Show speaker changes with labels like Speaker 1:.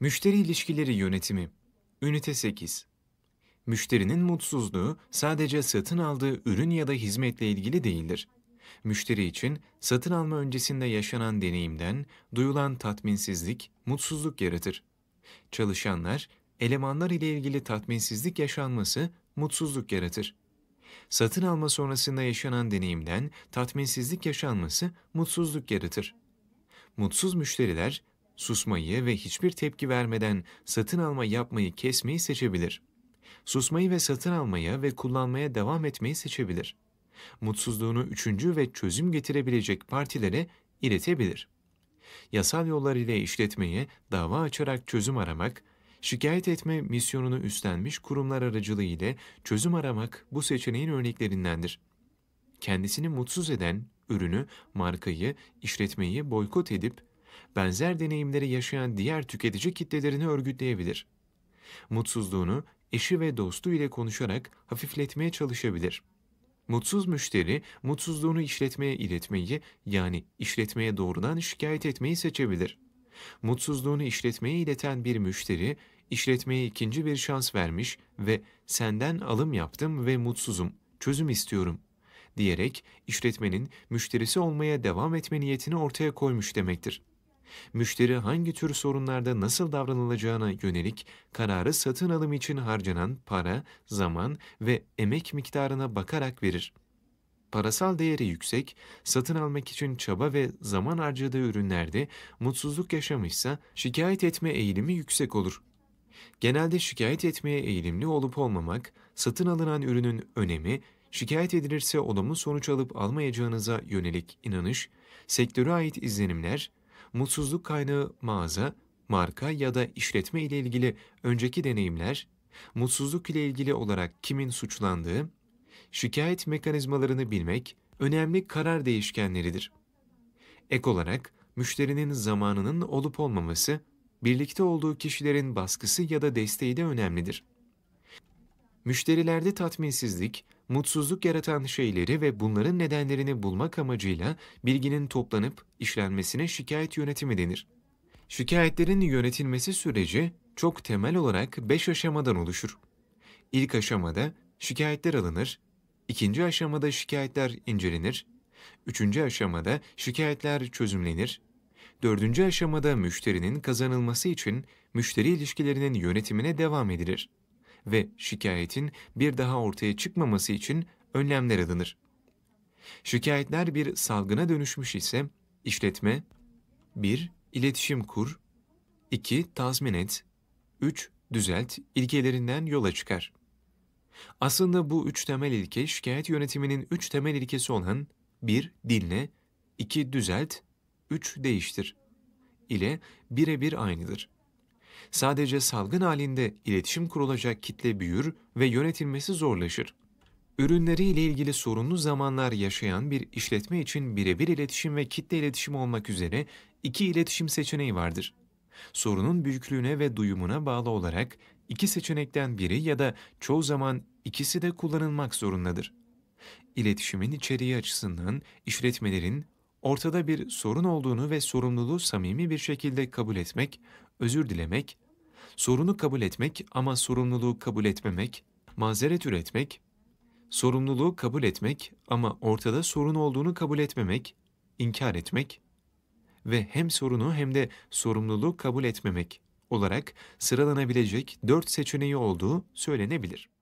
Speaker 1: Müşteri İlişkileri yönetimi. Ünite 8. Müşterinin mutsuzluğu sadece satın aldığı ürün ya da hizmetle ilgili değildir. Müşteri için satın alma öncesinde yaşanan deneyimden duyulan tatminsizlik, mutsuzluk yaratır. Çalışanlar, elemanlar ile ilgili tatminsizlik yaşanması mutsuzluk yaratır. Satın alma sonrasında yaşanan deneyimden tatminsizlik yaşanması mutsuzluk yaratır. Mutsuz müşteriler susmayı ve hiçbir tepki vermeden satın alma yapmayı kesmeyi seçebilir. Susmayı ve satın almaya ve kullanmaya devam etmeyi seçebilir. Mutsuzluğunu üçüncü ve çözüm getirebilecek partilere iletebilir. Yasal yollar ile işletmeyi dava açarak çözüm aramak, şikayet etme misyonunu üstlenmiş kurumlar aracılığı ile çözüm aramak bu seçeneğin örneklerindendir. Kendisini mutsuz eden ürünü, markayı, işletmeyi boykot edip benzer deneyimleri yaşayan diğer tüketici kitlelerini örgütleyebilir. Mutsuzluğunu eşi ve dostu ile konuşarak hafifletmeye çalışabilir. Mutsuz müşteri mutsuzluğunu işletmeye iletmeyi yani işletmeye doğrudan şikayet etmeyi seçebilir. Mutsuzluğunu işletmeye ileten bir müşteri işletmeye ikinci bir şans vermiş ve senden alım yaptım ve mutsuzum, çözüm istiyorum diyerek işletmenin müşterisi olmaya devam etme niyetini ortaya koymuş demektir müşteri hangi tür sorunlarda nasıl davranılacağına yönelik kararı satın alım için harcanan para, zaman ve emek miktarına bakarak verir. Parasal değeri yüksek, satın almak için çaba ve zaman harcadığı ürünlerde mutsuzluk yaşamışsa şikayet etme eğilimi yüksek olur. Genelde şikayet etmeye eğilimli olup olmamak, satın alınan ürünün önemi, şikayet edilirse olumlu sonuç alıp almayacağınıza yönelik inanış, sektöre ait izlenimler mutsuzluk kaynağı mağaza, marka ya da işletme ile ilgili önceki deneyimler, mutsuzluk ile ilgili olarak kimin suçlandığı, şikayet mekanizmalarını bilmek önemli karar değişkenleridir. Ek olarak müşterinin zamanının olup olmaması, birlikte olduğu kişilerin baskısı ya da desteği de önemlidir. Müşterilerde tatminsizlik, mutsuzluk yaratan şeyleri ve bunların nedenlerini bulmak amacıyla bilginin toplanıp işlenmesine şikayet yönetimi denir. Şikayetlerin yönetilmesi süreci çok temel olarak 5 aşamadan oluşur. İlk aşamada şikayetler alınır, ikinci aşamada şikayetler incelenir, üçüncü aşamada şikayetler çözümlenir, dördüncü aşamada müşterinin kazanılması için müşteri ilişkilerinin yönetimine devam edilir ve şikayetin bir daha ortaya çıkmaması için önlemler alınır. Şikayetler bir salgına dönüşmüş ise işletme 1. iletişim kur 2. Tazmin et 3. Düzelt ilkelerinden yola çıkar. Aslında bu üç temel ilke şikayet yönetiminin üç temel ilkesi olan 1. Dinle 2. Düzelt 3. Değiştir ile birebir aynıdır. Sadece salgın halinde iletişim kurulacak kitle büyür ve yönetilmesi zorlaşır. Ürünleriyle ilgili sorunlu zamanlar yaşayan bir işletme için birebir iletişim ve kitle iletişim olmak üzere iki iletişim seçeneği vardır. Sorunun büyüklüğüne ve duyumuna bağlı olarak iki seçenekten biri ya da çoğu zaman ikisi de kullanılmak zorundadır. İletişimin içeriği açısından işletmelerin ortada bir sorun olduğunu ve sorumluluğu samimi bir şekilde kabul etmek, özür dilemek, sorunu kabul etmek ama sorumluluğu kabul etmemek, mazeret üretmek, sorumluluğu kabul etmek ama ortada sorun olduğunu kabul etmemek, inkar etmek ve hem sorunu hem de sorumluluğu kabul etmemek olarak sıralanabilecek dört seçeneği olduğu söylenebilir.